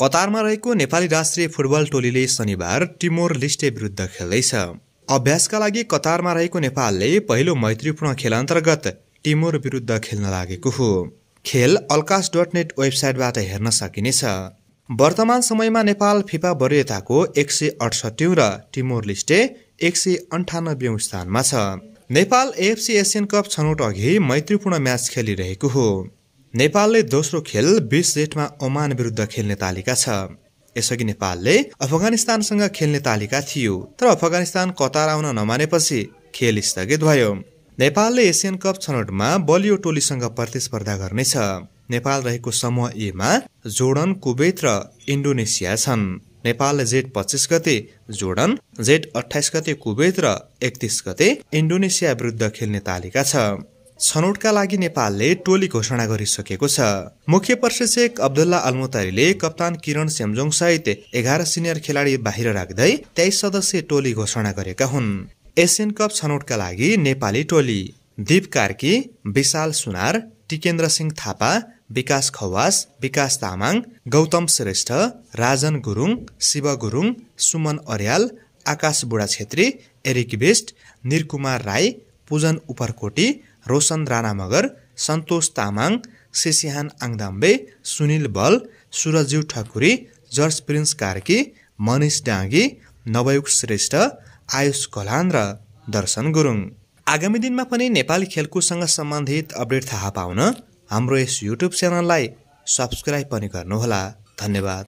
कतारमा रहेको नेपाली राष्ट्रिय फुटबल टोलीले शनिबार टिमोर लिस्टे विरुद्ध खेल्दैछ अभ्यासका लागि कतारमा रहेको नेपालले पहिलो मैत्रीपूर्ण खेल अन्तर्गत टिमोर विरुद्ध खेल्न लागेको हो खेल अल्कास डट नेट वेबसाइटबाट हेर्न सकिनेछ वर्तमान समयमा नेपाल फिफा वरियताको एक सय अठसट्ठी र टिमोर लिस्टे एक सय अन्ठानब्बे स्थानमा छ नेपाल एएफसी एसियन कप छनौट अघि मैत्रीपूर्ण म्याच खेलिरहेको हो नेपालले दोस्रो खेल बिस जेठमा ओमान विरुद्ध खेल्ने तालिका छ यसअघि नेपालले अफगानिस्तानसँग खेल्ने तालिका थियो तर अफगानिस्तान कतार आउन नमानेपछि खेल स्थगित भयो नेपालले एसियन कप छनौटमा बलियो टोलीसँग प्रतिस्पर्धा गर्नेछ नेपाल रहेको समूह एमा जोर्डन कुवेत र इन्डोनेसिया छन् नेपालले जेठ पच्चिस गते जोर्डन जेठ अठाइस गते कुवेत र एकतिस गते इन्डोनेसिया विरुद्ध खेल्ने तालिका छ छनौटका लागि नेपालले टोली घोषणा गरिसकेको छ मुख्य प्रशिक्षक अब्दुल्ला अल्मोतारीले कप्तान किरण सेमजोङ सहित एघार सिनियर खेलाडी बाहिर राख्दै तेइस सदस्यीय टोली घोषणा गरेका हुन् एसियन कप छनौटका लागि नेपाली टोली दीप कार्की विशाल सुनार टिकेन्द्र सिंह थापा विकास खवास विकास Tamang Gautam Shrestha Rajan Gurung Shiv Gurung Suman Aryal Akash Budha Chhetri Eric Best Nirkumar Rai Pujan Uparkoti Roshan Rana Magar Santosh Tamang Sesihang Angdambe Sunil Bal Surajiv Thakuri George Prince Karki Manish डाँगी नवयुग श्रेष्ठ आयुष कलान र दर्शन गुरुङ आगामी दिनमा पनि नेपाली खेलकुदसँग सम्बन्धित अपडेट थाहा पाउन हाम्रो यस युट्युब च्यानललाई सब्सक्राइब पनि गर्नुहोला धन्यवाद